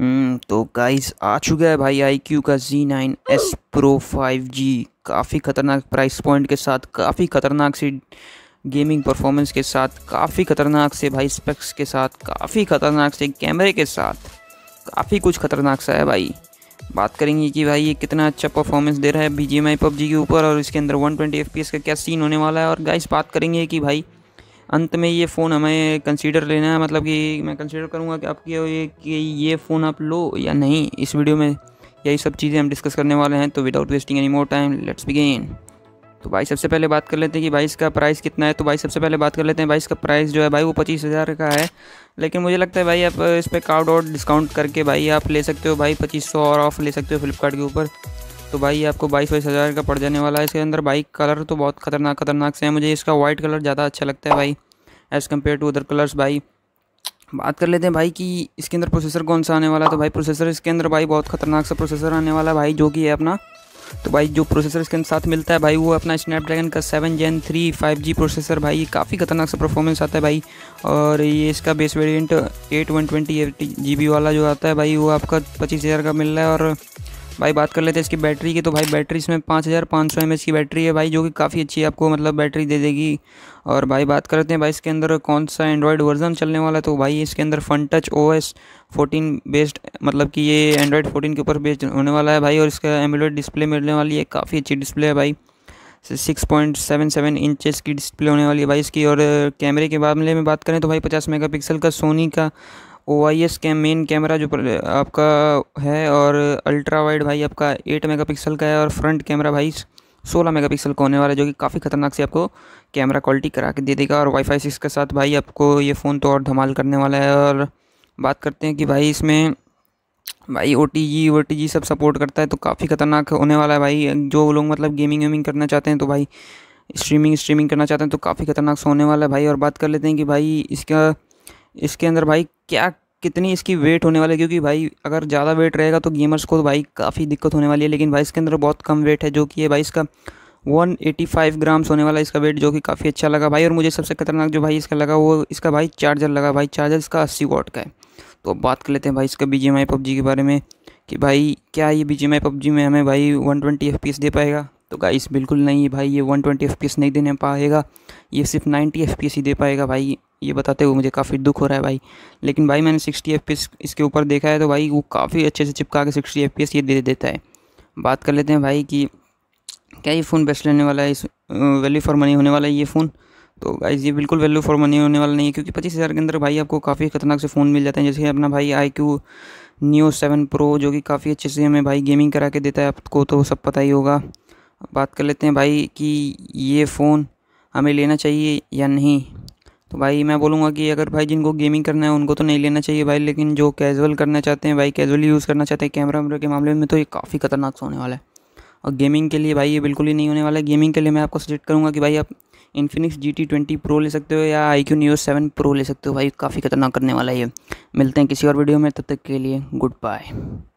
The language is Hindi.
हम्म, तो गाइस आ चुका है भाई आई क्यू का Z nine S pro five G काफ़ी ख़तरनाक प्राइस पॉइंट के साथ काफ़ी ख़तरनाक सी गेमिंग परफॉर्मेंस के साथ काफ़ी ख़तरनाक से भाई स्पेक्स के साथ काफ़ी ख़तरनाक से कैमरे के साथ काफ़ी कुछ ख़तरनाक सा है भाई बात करेंगे कि भाई ये कितना अच्छा परफॉर्मेंस दे रहा है B G M I PUBG के ऊपर और इसके अंदर वन एफ का क्या सीन होने वाला है और गाइस बात करेंगे कि भाई अंत में ये फ़ोन हमें कंसीडर लेना है मतलब कि मैं कंसीडर करूँगा कि आपकी ये कि ये फ़ोन आप लो या नहीं इस वीडियो में यही सब चीज़ें हम डिस्कस करने वाले हैं तो without wasting any more time let's begin तो भाई सबसे पहले बात कर लेते हैं कि भाई इसका प्राइस कितना है तो भाई सबसे पहले बात कर लेते हैं भाई इसका प्राइस जो है भाई वो पच्चीस हज़ार का है लेकिन मुझे लगता है भाई आप इस पर कार्ड और डिस्काउंट करके भाई आप ले सकते हो भाई पच्चीस सौ और ऑफ ले सकते हो फ्लिपकार्ट के ऊपर तो भाई आपको बाईस बाईस हज़ार का पड़ जाने वाला है इसके अंदर भाई कलर तो बहुत खतरनाक खतरनाक से है मुझे इसका वाइट कलर ज़्यादा अच्छा लगता है भाई as compare to other colours भाई बात कर लेते हैं भाई कि इसके अंदर प्रोसेसर कौन सा आने वाला तो भाई प्रोसेसर इसके अंदर भाई बहुत खतरनाक सा प्रोसेसर आने वाला है भाई जो कि है अपना तो भाई जो प्रोसेसर इसके साथ मिलता है भाई वो अपना स्नैपड्रैगन का seven gen three five G processor भाई काफ़ी खतरनाक सा परफॉर्मेंस आता है भाई और ये इसका base variant eight one twenty eight G B वाला जो आता है भाई वो आपका पच्चीस हज़ार का मिल रहा है और भाई बात कर लेते हैं इसकी बैटरी की तो भाई बैटरी इसमें पाँच हज़ार पाँच सौ एम एच की बैटरी है भाई जो कि काफ़ी अच्छी आपको मतलब बैटरी दे देगी और भाई बात करते हैं भाई इसके अंदर कौन सा एंड्रॉयड वर्जन चलने वाला है तो भाई इसके अंदर Funtouch O S fourteen based मतलब कि ये एंड्रॉयड फोर्टीन के ऊपर बेस्ड होने वाला है भाई और इसका एमुलेट डिस्प्ले मिलने वाली है काफ़ी अच्छी डिस्प्ले है भाई six point seven seven inches की डिस्प्ले होने वाली है भाई इसकी और कैमरे के मामले में बात करें तो भाई पचास मेगापिक्सल का सोनी का O I S cam main camera जो आपका है और अल्ट्रा वाइड भाई आपका एट मेगापिक्सल का है और फ्रंट कैमरा भाई सोलह मेगापिक्सल का होने वाला है जो कि काफ़ी खतरनाक से आपको कैमरा क्वालिटी करा के दे देगा और वाईफाई सिक्स के साथ भाई आपको ये फ़ोन तो और धमाल करने वाला है और बात करते हैं कि भाई इसमें भाई O T G O T G सब सपोर्ट करता है तो काफ़ी खतरनाक होने वाला है भाई जो लोग मतलब गेमिंग वेमिंग करना चाहते हैं तो भाई स्ट्रीमिंग स्ट्रीमिंग करना चाहते हैं तो काफ़ी खतरनाक से होने वाला है भाई और बात कर लेते हैं कि भाई इसका इसके अंदर भाई क्या कितनी इसकी वेट होने वाली है क्योंकि भाई अगर ज़्यादा वेट रहेगा तो गेमर्स को तो भाई काफ़ी दिक्कत होने वाली है लेकिन भाई इसके अंदर बहुत कम वेट है जो कि है भाई इसका 185 ग्राम्स होने वाला इसका वेट जो कि काफ़ी अच्छा लगा भाई और मुझे सबसे खतरनाक जो भाई इसका लगा वो इसका भाई चार्जर लगा भाई चार्जर इसका अस्सी वाट का है तो अब बात कर लेते हैं भाई इसका B G M I PUBG के बारे में कि भाई क्या ये B G M I PUBG में हमें भाई वन ट्वेंटी एफ दे पाएगा तो गाइस बिल्कुल नहीं है भाई ये वन ट्वेंटी नहीं देने पाएगा ये सिर्फ नाइन्टी एफ ही दे पाएगा भाई ये बताते हुए मुझे काफ़ी दुख हो रहा है भाई लेकिन भाई मैंने सिक्सटी एफ इसके ऊपर देखा है तो भाई वो काफ़ी अच्छे से चिपका के सिक्सटी एफ ये दे देता है बात कर लेते हैं भाई कि क्या ये फ़ोन बेस्ट लेने वाला है इस वैल्यू फॉर मनी होने वाला है ये फ़ोन तो गाइज़ ये बिल्कुल वैल्यू फॉर मनी होने वाला नहीं है क्योंकि पच्चीस हज़ार के अंदर भाई आपको काफ़ी खतरनाक से फ़ोन मिल जाते हैं जैसे अपना भाई iQOO Neo seven pro जो कि काफ़ी अच्छे से हमें भाई गेमिंग करा के देता है आपको तो सब पता ही होगा बात कर लेते हैं भाई कि ये फ़ोन हमें लेना चाहिए या नहीं तो भाई मैं बोलूँगा कि अगर भाई जिनको गेमिंग करना है उनको तो नहीं लेना चाहिए भाई लेकिन जो कैजुअल करना चाहते हैं भाई कैजुअली यूज़ करना चाहते हैं कैमरा वैमरा के मामले में तो ये काफ़ी ख़तरनाक होने वाला है और गेमिंग के लिए भाई ये बिल्कुल ही नहीं होने वाला है गेमिंग के लिए मैं आपको सजेस्ट करूँगा कि भाई आप Infinix G T twenty pro ले सकते हो या iQOO Neo seven pro ले सकते हो भाई काफ़ी ख़तरनाक करने वाला है ये मिलते हैं किसी और वीडियो में तब तक के लिए गुड बाय